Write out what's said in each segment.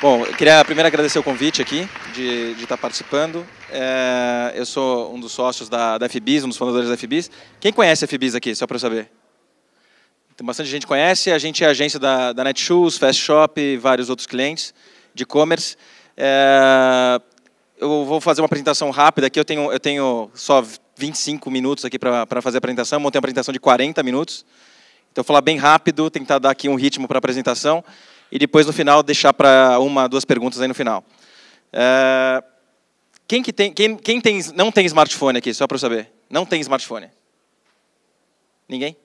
Bom, eu queria primeiro agradecer o convite aqui de, de estar participando. É, eu sou um dos sócios da, da FBIS, um dos fundadores da FBIS. Quem conhece a FBIS aqui, só para eu saber? Tem bastante gente que conhece. A gente é agência da, da Netshoes, Fast Shop e vários outros clientes de e-commerce. É, eu vou fazer uma apresentação rápida aqui. Eu tenho, eu tenho só 25 minutos aqui para fazer a apresentação. Eu montei uma apresentação de 40 minutos. Então, vou falar bem rápido, tentar dar aqui um ritmo para a apresentação e depois no final deixar para uma, duas perguntas aí no final. É, quem que tem, quem, quem tem, não tem smartphone aqui, só para eu saber? Não tem smartphone? Ninguém?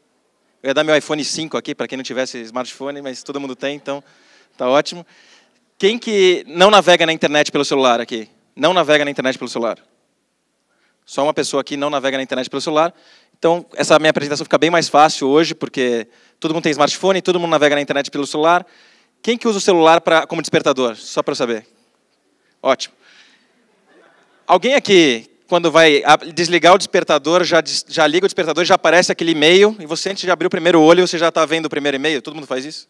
Eu ia dar meu iPhone 5 aqui para quem não tivesse smartphone, mas todo mundo tem, então tá ótimo. Quem que não navega na internet pelo celular aqui? Não navega na internet pelo celular. Só uma pessoa aqui não navega na internet pelo celular. Então, essa minha apresentação fica bem mais fácil hoje, porque todo mundo tem smartphone, todo mundo navega na internet pelo celular. Quem que usa o celular pra, como despertador? Só para saber. Ótimo. Alguém aqui, quando vai desligar o despertador, já, já liga o despertador, já aparece aquele e-mail, e você antes de abrir o primeiro olho, você já está vendo o primeiro e-mail? Todo mundo faz isso?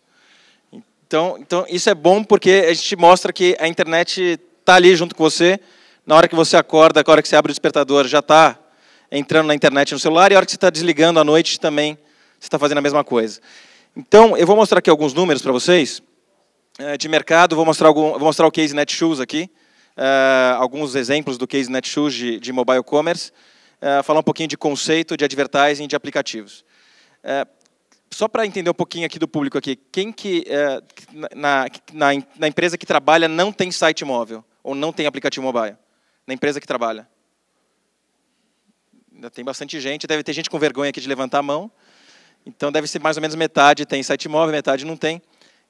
Então, então, isso é bom porque a gente mostra que a internet está ali junto com você. Na hora que você acorda, na hora que você abre o despertador, já está entrando na internet no celular, e na hora que você está desligando à noite também, você está fazendo a mesma coisa. Então, eu vou mostrar aqui alguns números para vocês. É, de mercado, vou mostrar, algum, vou mostrar o case Netshoes aqui, uh, alguns exemplos do case Netshoes de, de mobile commerce, uh, falar um pouquinho de conceito, de advertising, de aplicativos. Uh, só para entender um pouquinho aqui do público aqui, quem que na, na, na, empresa que trabalha não tem site móvel ou não tem aplicativo mobile? Na empresa que trabalha? Ainda tem bastante gente, deve ter gente com vergonha aqui de levantar a mão. Então deve ser mais ou menos metade tem site móvel, metade não tem.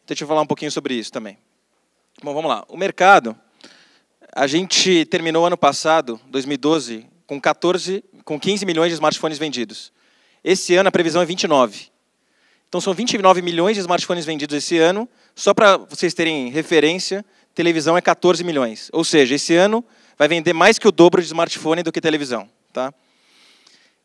Deixa eu falar um pouquinho sobre isso também. Bom, vamos lá. O mercado, a gente terminou ano passado, 2012, com 14, com 15 milhões de smartphones vendidos. Esse ano a previsão é 29. Então são 29 milhões de smartphones vendidos esse ano. Só para vocês terem referência, televisão é 14 milhões. Ou seja, esse ano vai vender mais que o dobro de smartphone do que televisão, tá?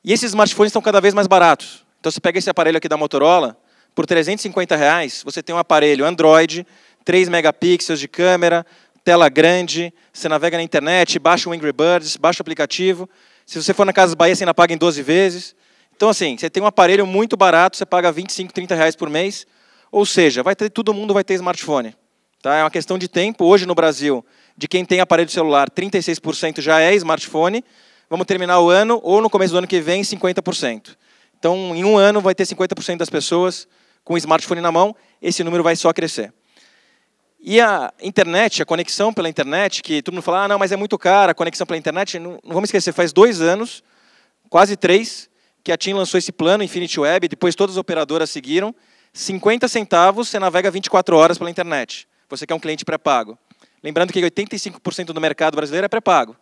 E esses smartphones estão cada vez mais baratos. Então você pega esse aparelho aqui da Motorola, por 350 reais, você tem um aparelho Android, 3 megapixels de câmera, tela grande, você navega na internet, baixa o Angry Birds, baixa o aplicativo. Se você for na Casa Bahia, você ainda paga em 12 vezes. Então, assim, você tem um aparelho muito barato, você paga 25, 30 reais por mês. Ou seja, vai ter, todo mundo vai ter smartphone. Tá? É uma questão de tempo. Hoje, no Brasil, de quem tem aparelho celular, 36% já é smartphone. Vamos terminar o ano, ou no começo do ano que vem, 50%. Então, em um ano, vai ter 50% das pessoas com o smartphone na mão, esse número vai só crescer. E a internet, a conexão pela internet, que todo mundo fala, ah, não, mas é muito cara a conexão pela internet. Não, não vamos esquecer, faz dois anos, quase três, que a TIM lançou esse plano, Infinity Web, depois todas as operadoras seguiram. 50 centavos, você navega 24 horas pela internet. Você quer é um cliente pré-pago. Lembrando que 85% do mercado brasileiro é pré-pago.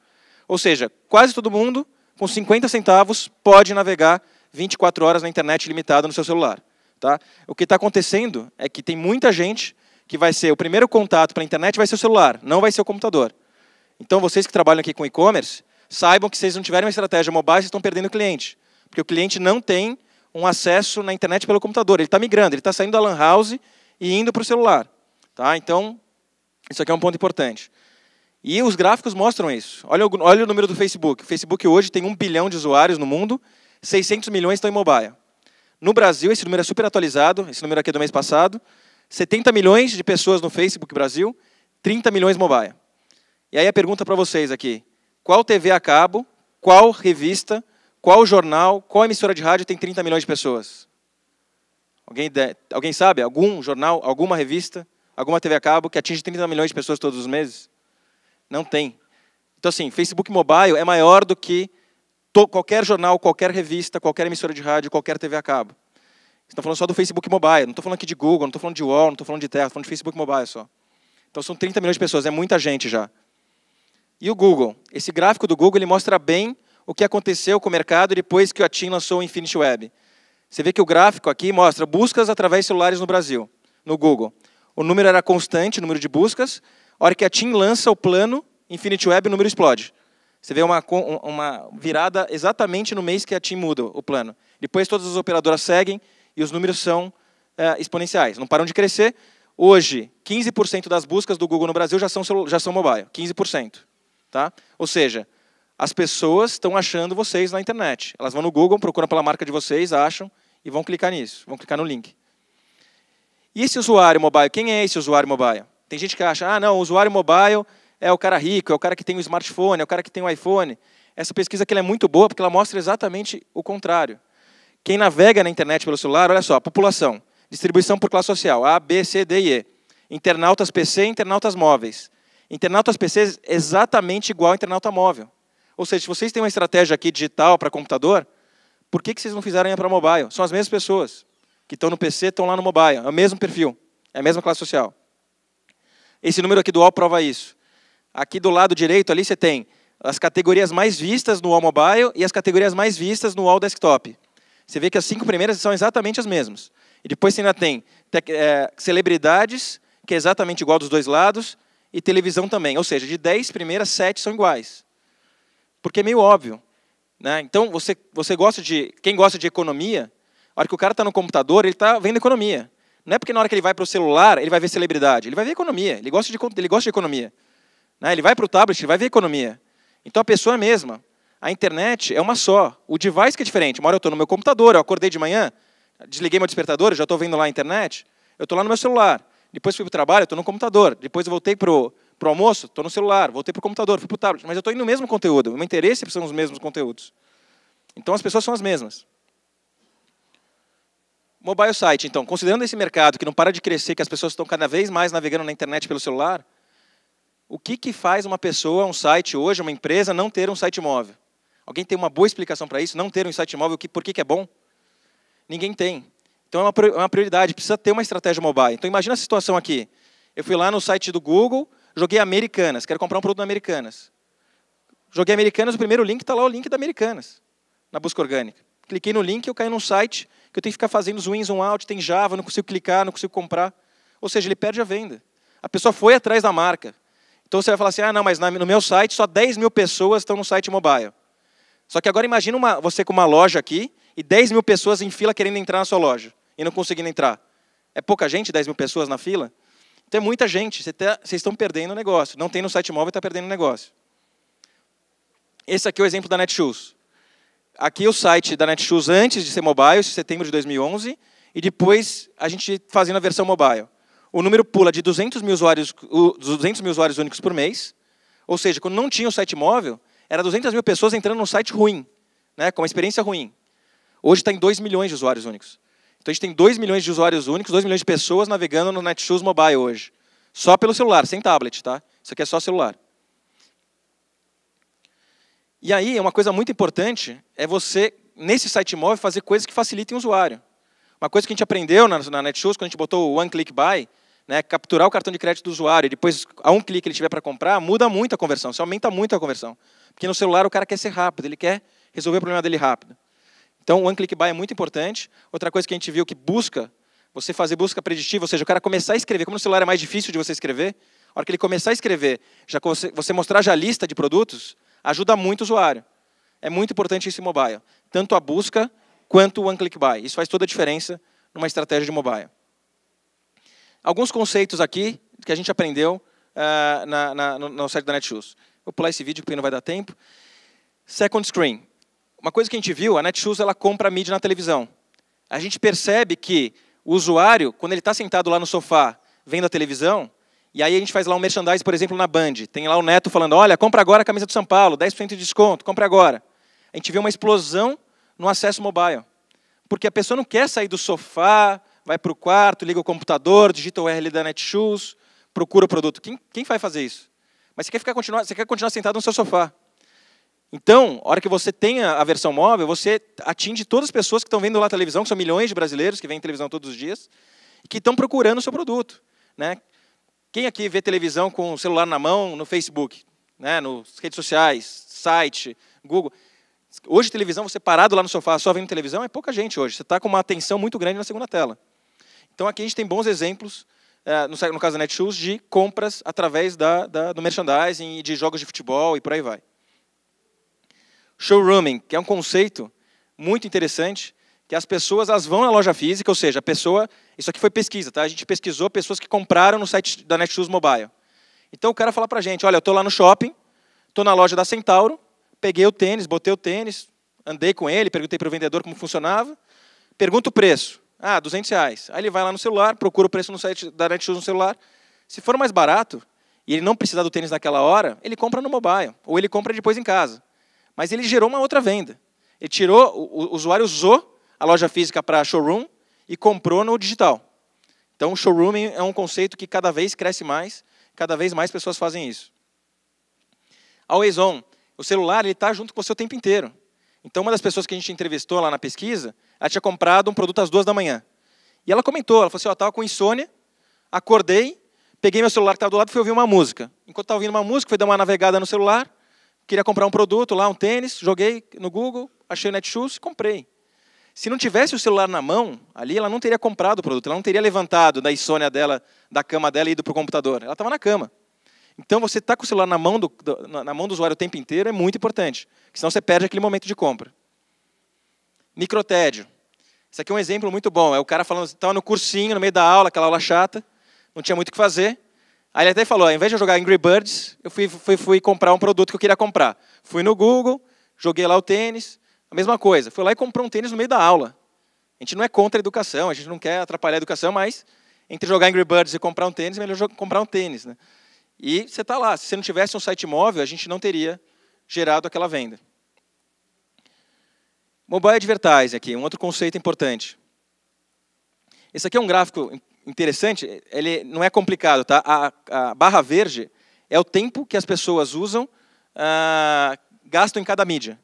Ou seja, quase todo mundo, com 50 centavos, pode navegar 24 horas na internet limitada no seu celular. Tá? O que está acontecendo é que tem muita gente que vai ser o primeiro contato para a internet vai ser o celular, não vai ser o computador. Então, vocês que trabalham aqui com e-commerce, saibam que se vocês não tiverem uma estratégia mobile, vocês estão perdendo o cliente. Porque o cliente não tem um acesso na internet pelo computador. Ele está migrando, ele está saindo da lan house e indo para o celular. Tá? Então, isso aqui é um ponto importante. E os gráficos mostram isso. Olha o, olha o número do Facebook. O Facebook hoje tem um bilhão de usuários no mundo, 600 milhões estão em mobile. No Brasil, esse número é super atualizado, esse número aqui é do mês passado. 70 milhões de pessoas no Facebook Brasil, 30 milhões mobile. E aí a pergunta para vocês aqui: qual TV a cabo, qual revista, qual jornal, qual emissora de rádio tem 30 milhões de pessoas? Alguém, Alguém sabe? Algum jornal, alguma revista, alguma TV a cabo que atinge 30 milhões de pessoas todos os meses? Não tem. Então, assim, Facebook Mobile é maior do que qualquer jornal, qualquer revista, qualquer emissora de rádio, qualquer TV a cabo. Estão falando só do Facebook Mobile. Não estou falando aqui de Google, não estou falando de UOL, não estou falando de Terra, estou falando de Facebook Mobile só. Então são 30 milhões de pessoas, é muita gente já. E o Google? Esse gráfico do Google ele mostra bem o que aconteceu com o mercado depois que a TIM lançou o Infinity Web. Você vê que o gráfico aqui mostra buscas através de celulares no Brasil, no Google. O número era constante, o número de buscas. A hora que a TIM lança o plano Infinity Web, o número explode. Você vê uma, uma virada exatamente no mês que a TIM muda o plano. Depois todas as operadoras seguem e os números são é, exponenciais. Não param de crescer. Hoje, 15% das buscas do Google no Brasil já são, já são mobile. 15%. Tá? Ou seja, as pessoas estão achando vocês na internet. Elas vão no Google, procuram pela marca de vocês, acham e vão clicar nisso, vão clicar no link. E esse usuário mobile? Quem é esse usuário mobile? Tem gente que acha, ah, não, o usuário mobile é o cara rico, é o cara que tem o um smartphone, é o cara que tem o um iPhone. Essa pesquisa aqui é muito boa porque ela mostra exatamente o contrário. Quem navega na internet pelo celular, olha só, população, distribuição por classe social, A, B, C, D e E. Internautas PC, internautas móveis. Internautas PC é exatamente igual a internauta móvel. Ou seja, se vocês têm uma estratégia aqui digital para computador, por que, que vocês não fizeram para mobile? São as mesmas pessoas que estão no PC, estão lá no mobile. É o mesmo perfil, é a mesma classe social. Esse número aqui do UOL prova isso. Aqui do lado direito ali você tem as categorias mais vistas no All Mobile e as categorias mais vistas no All Desktop. Você vê que as cinco primeiras são exatamente as mesmas. E depois você ainda tem é, celebridades, que é exatamente igual dos dois lados, e televisão também. Ou seja, de dez primeiras, sete são iguais. Porque é meio óbvio. Né? Então, você, você gosta de. Quem gosta de economia, a hora que o cara está no computador, ele está vendo economia. Não é porque na hora que ele vai para o celular, ele vai ver celebridade. Ele vai ver economia. Ele gosta de, ele gosta de economia. Né? Ele vai para o tablet, ele vai ver economia. Então a pessoa é a mesma. A internet é uma só. O device que é diferente. Uma hora eu estou no meu computador, eu acordei de manhã, desliguei meu despertador, já estou vendo lá a internet. Eu estou lá no meu celular. Depois fui para o trabalho, estou no computador. Depois eu voltei para o almoço, estou no celular. Voltei para o computador, fui para o tablet. Mas eu estou indo no mesmo conteúdo. O meu interesse é são os mesmos conteúdos. Então as pessoas são as mesmas. Mobile site, então, considerando esse mercado que não para de crescer, que as pessoas estão cada vez mais navegando na internet pelo celular, o que, que faz uma pessoa, um site hoje, uma empresa, não ter um site móvel? Alguém tem uma boa explicação para isso? Não ter um site móvel, por que, que é bom? Ninguém tem. Então é, é uma prioridade, precisa ter uma estratégia mobile. Então imagina a situação aqui. Eu fui lá no site do Google, joguei Americanas, quero comprar um produto da Americanas. Joguei Americanas, o primeiro link está lá o link da Americanas, na busca orgânica. Cliquei no link, eu caí num site que eu tenho que ficar fazendo zoom in, zoom out, tem Java, não consigo clicar, não consigo comprar. Ou seja, ele perde a venda. A pessoa foi atrás da marca, então você vai falar assim: ah, não, mas no meu site só 10 mil pessoas estão no site mobile. Só que agora imagina uma, você com uma loja aqui e 10 mil pessoas em fila querendo entrar na sua loja e não conseguindo entrar. É pouca gente, 10 mil pessoas na fila? Então é muita gente, tá, vocês tá, estão perdendo o negócio. Não tem no site móvel, está perdendo o negócio. Esse aqui é o exemplo da Netshoes. Aqui é o site da Netshoes antes de ser mobile, é setembro de 2011, e depois a gente fazendo a versão mobile o número pula de 200 mil usuários, 200 mil usuários únicos por mês, ou seja, quando não tinha o site móvel, era 200 mil pessoas entrando num site ruim, né, com uma experiência ruim. Hoje está em 2 milhões de usuários únicos. Então a gente tem 2 milhões de usuários únicos, 2 milhões de pessoas navegando no Netshoes Mobile hoje. Só pelo celular, sem tablet, tá? Isso aqui é só celular. E aí, uma coisa muito importante é você, nesse site móvel, fazer coisas que facilitem o usuário. Uma coisa que a gente aprendeu na, na Netshoes, quando a gente botou o One Click Buy, né, capturar o cartão de crédito do usuário e depois, a um clique, ele tiver para comprar, muda muito a conversão, isso aumenta muito a conversão. Porque no celular o cara quer ser rápido, ele quer resolver o problema dele rápido. Então, o One Click Buy é muito importante. Outra coisa que a gente viu que busca, você fazer busca preditiva, ou seja, o cara começar a escrever. Como no celular é mais difícil de você escrever, a hora que ele começar a escrever, já você mostrar já a lista de produtos, ajuda muito o usuário. É muito importante isso em mobile. Tanto a busca quanto o One Click Buy. Isso faz toda a diferença numa estratégia de mobile. Alguns conceitos aqui que a gente aprendeu uh, na, na, no, no site da Netshoes. Vou pular esse vídeo porque não vai dar tempo. Second screen. Uma coisa que a gente viu, a Netshoes ela compra mídia na televisão. A gente percebe que o usuário, quando ele está sentado lá no sofá vendo a televisão, e aí a gente faz lá um merchandise, por exemplo, na Band. Tem lá o Neto falando, olha, compra agora a camisa do São Paulo, 10% de desconto, compra agora. A gente vê uma explosão no acesso mobile. Porque a pessoa não quer sair do sofá, vai para o quarto, liga o computador, digita o URL da Netshoes, procura o produto. Quem, quem vai fazer isso? Mas você quer, ficar, continuar, você quer continuar sentado no seu sofá. Então, a hora que você tenha a versão móvel, você atinge todas as pessoas que estão vendo lá a televisão, que são milhões de brasileiros que vêm televisão todos os dias, e que estão procurando o seu produto. Né? Quem aqui vê televisão com o celular na mão, no Facebook, né? nas redes sociais, site, Google? Hoje, televisão, você parado lá no sofá só vendo televisão, é pouca gente hoje. Você está com uma atenção muito grande na segunda tela. Então, aqui a gente tem bons exemplos, é, no caso da Netshoes, de compras através da, da, do merchandising, de jogos de futebol e por aí vai. Showrooming, que é um conceito muito interessante, que as pessoas elas vão na loja física, ou seja, a pessoa. Isso aqui foi pesquisa, tá? A gente pesquisou pessoas que compraram no site da Netshoes Mobile. Então o cara fala para gente: olha, eu estou lá no shopping, estou na loja da Centauro, peguei o tênis, botei o tênis, andei com ele, perguntei para o vendedor como funcionava, pergunto o preço. Ah, 200 reais. Aí ele vai lá no celular, procura o preço no site da Netshoes no celular. Se for mais barato e ele não precisar do tênis naquela hora, ele compra no mobile ou ele compra depois em casa. Mas ele gerou uma outra venda. Ele tirou, o, usuário usou a loja física para showroom e comprou no digital. Então, o showroom é um conceito que cada vez cresce mais, cada vez mais pessoas fazem isso. Always On o celular ele está junto com você o tempo inteiro. Então, uma das pessoas que a gente entrevistou lá na pesquisa, ela tinha comprado um produto às duas da manhã. E ela comentou, ela falou assim, ó, estava com insônia, acordei, peguei meu celular que estava do lado e fui ouvir uma música. Enquanto estava ouvindo uma música, fui dar uma navegada no celular, queria comprar um produto lá, um tênis, joguei no Google, achei o Netshoes, comprei. Se não tivesse o celular na mão, ali ela não teria comprado o produto, ela não teria levantado da insônia dela, da cama dela e ido para o computador. Ela estava na cama. Então, você estar tá com o celular na mão, do, na mão do usuário o tempo inteiro é muito importante, senão você perde aquele momento de compra. Microtédio. Isso aqui é um exemplo muito bom. É o cara falando, estava no cursinho, no meio da aula, aquela aula chata, não tinha muito o que fazer. Aí ele até falou, ao invés de eu jogar Angry Birds, eu fui, fui, fui comprar um produto que eu queria comprar. Fui no Google, joguei lá o tênis, a mesma coisa. Fui lá e comprei um tênis no meio da aula. A gente não é contra a educação, a gente não quer atrapalhar a educação, mas entre jogar Angry Birds e comprar um tênis, é melhor comprar um tênis. Né? E você está lá. Se você não tivesse um site móvel, a gente não teria gerado aquela venda. Mobile advertising aqui, um outro conceito importante. Esse aqui é um gráfico interessante, ele não é complicado, tá? A, a barra verde é o tempo que as pessoas usam, ah, gastam em cada mídia.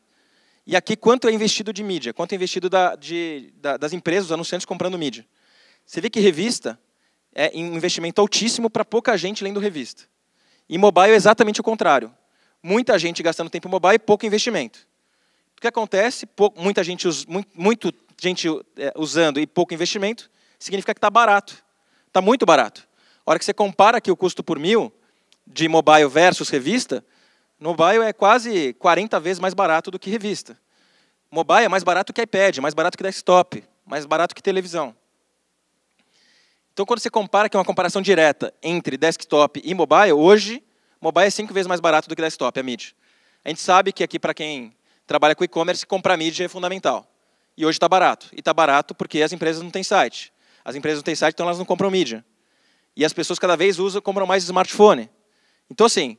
E aqui quanto é investido de mídia, quanto é investido da, de, da, das empresas, dos anunciantes comprando mídia. Você vê que revista é um investimento altíssimo para pouca gente lendo revista. E mobile é exatamente o contrário. Muita gente gastando tempo em mobile e pouco investimento. O que acontece? muita gente, muito gente é, usando e pouco investimento significa que está barato. Está muito barato. A hora que você compara aqui o custo por mil de mobile versus revista, mobile é quase 40 vezes mais barato do que revista. Mobile é mais barato que iPad, mais barato que desktop, mais barato que televisão. Então, quando você compara, que é uma comparação direta entre desktop e mobile, hoje, mobile é cinco vezes mais barato do que desktop, a mídia. A gente sabe que aqui, para quem trabalha com e-commerce, comprar mídia é fundamental. E hoje está barato. E está barato porque as empresas não têm site. As empresas não têm site, então elas não compram mídia. E as pessoas cada vez usam, compram mais smartphone. Então, assim,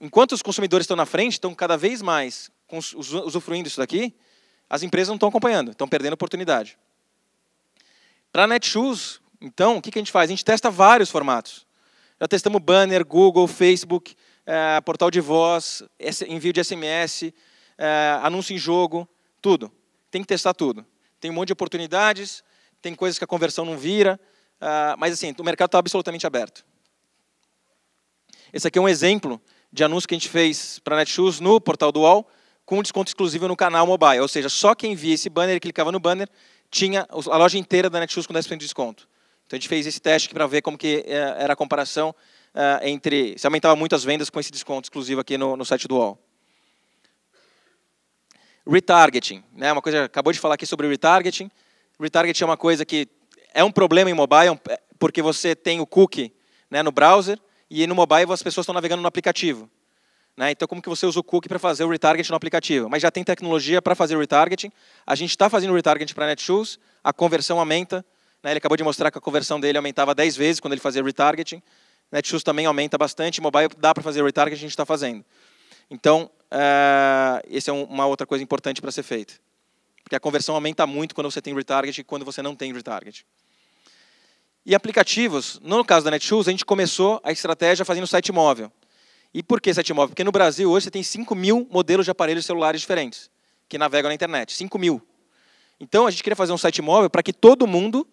enquanto os consumidores estão na frente, estão cada vez mais usufruindo isso daqui, as empresas não estão acompanhando, estão perdendo oportunidade. Para a Netshoes, então, o que a gente faz? A gente testa vários formatos. Já testamos banner, Google, Facebook, eh, portal de voz, envio de SMS, eh, anúncio em jogo, tudo. Tem que testar tudo. Tem um monte de oportunidades, tem coisas que a conversão não vira, ah, mas assim, o mercado está absolutamente aberto. Esse aqui é um exemplo de anúncio que a gente fez para a Netshoes no portal do UOL, com desconto exclusivo no canal mobile. Ou seja, só quem via esse banner e clicava no banner tinha a loja inteira da Netshoes com 10% de desconto. Então a gente fez esse teste para ver como que é, era a comparação uh, entre se aumentava muito as vendas com esse desconto exclusivo aqui no, no site do UOL. Retargeting, né? Uma coisa acabou de falar aqui sobre retargeting. Retargeting é uma coisa que é um problema em mobile é porque você tem o cookie né, no browser e no mobile as pessoas estão navegando no aplicativo. Né? Então, como que você usa o cookie para fazer o retargeting no aplicativo? Mas já tem tecnologia para fazer o retargeting. A gente está fazendo o retargeting para a Netshoes, a conversão aumenta, né? Ele acabou de mostrar que a conversão dele aumentava 10 vezes quando ele fazia retargeting. Netshoes também aumenta bastante. Mobile dá para fazer retargeting, a gente está fazendo. Então, eh, essa é uma outra coisa importante para ser feita. Porque a conversão aumenta muito quando você tem retargeting e quando você não tem retargeting. E aplicativos, no caso da Netshoes, a gente começou a estratégia fazendo site móvel. E por que site móvel? Porque no Brasil hoje você tem 5 mil modelos de aparelhos celulares diferentes que navegam na internet. 5 mil. Então a gente queria fazer um site móvel para que todo mundo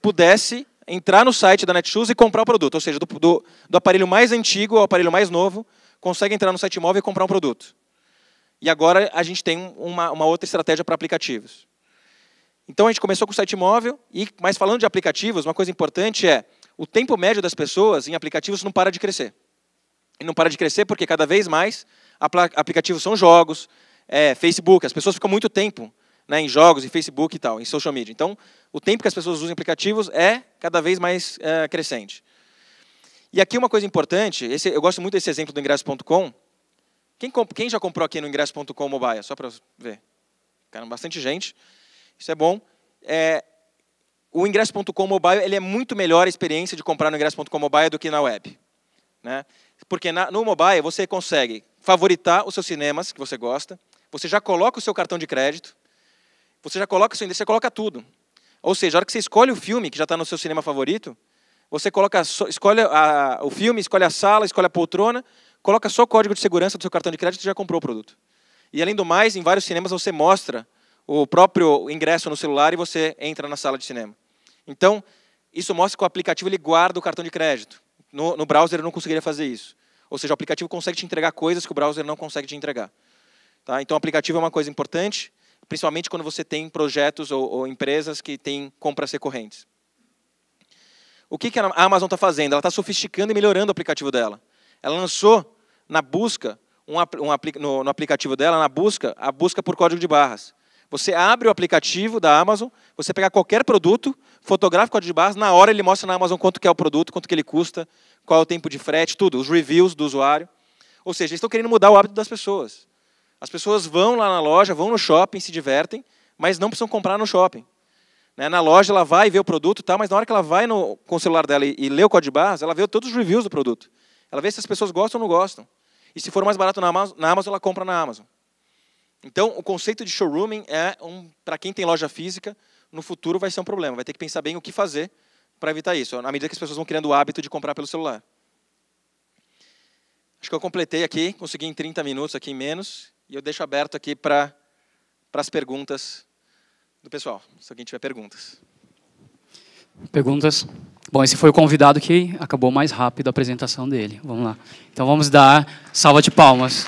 pudesse entrar no site da Netshoes e comprar o produto. Ou seja, do, do, do aparelho mais antigo ao aparelho mais novo, consegue entrar no site móvel e comprar um produto. E agora a gente tem uma, uma outra estratégia para aplicativos. Então a gente começou com o site móvel, e, mas falando de aplicativos, uma coisa importante é o tempo médio das pessoas em aplicativos não para de crescer. E não para de crescer porque cada vez mais aplicativos são jogos, é, Facebook, as pessoas ficam muito tempo né, em jogos, em Facebook e tal, em social media. Então, o tempo que as pessoas usam aplicativos é cada vez mais é, crescente. E aqui uma coisa importante, esse, eu gosto muito desse exemplo do ingresso.com. Quem, quem, já comprou aqui no ingresso.com mobile? Só para ver. Cara, bastante gente. Isso é bom. É, o ingresso.com mobile ele é muito melhor a experiência de comprar no ingresso.com mobile do que na web. Né? Porque na, no mobile você consegue favoritar os seus cinemas que você gosta, você já coloca o seu cartão de crédito, você já coloca seu endereço, você coloca tudo. Ou seja, a hora que você escolhe o filme, que já está no seu cinema favorito, você coloca, escolhe a, o filme, escolhe a sala, escolhe a poltrona, coloca só o código de segurança do seu cartão de crédito e já comprou o produto. E além do mais, em vários cinemas você mostra o próprio ingresso no celular e você entra na sala de cinema. Então, isso mostra que o aplicativo ele guarda o cartão de crédito. No, no browser eu não conseguiria fazer isso. Ou seja, o aplicativo consegue te entregar coisas que o browser não consegue te entregar. Tá? Então, o aplicativo é uma coisa importante principalmente quando você tem projetos ou, ou empresas que têm compras recorrentes. O que, que a Amazon está fazendo? Ela está sofisticando e melhorando o aplicativo dela. Ela lançou na busca, um, um, no, no aplicativo dela, na busca, a busca por código de barras. Você abre o aplicativo da Amazon, você pega qualquer produto, fotografa o código de barras, na hora ele mostra na Amazon quanto que é o produto, quanto que ele custa, qual é o tempo de frete, tudo, os reviews do usuário. Ou seja, eles estão querendo mudar o hábito das pessoas. As pessoas vão lá na loja, vão no shopping, se divertem, mas não precisam comprar no shopping. Né, na loja ela vai ver o produto, tá, mas na hora que ela vai no, com o celular dela e, e lê o código de barras, ela vê todos os reviews do produto. Ela vê se as pessoas gostam ou não gostam. E se for mais barato na Amazon, na Amazon ela compra na Amazon. Então, o conceito de showrooming é, um, para quem tem loja física, no futuro vai ser um problema. Vai ter que pensar bem o que fazer para evitar isso, na medida que as pessoas vão criando o hábito de comprar pelo celular. Acho que eu completei aqui, consegui em 30 minutos aqui em menos. E eu deixo aberto aqui para as perguntas do pessoal, se alguém tiver perguntas. Perguntas? Bom, esse foi o convidado que acabou mais rápido a apresentação dele. Vamos lá. Então vamos dar salva de palmas.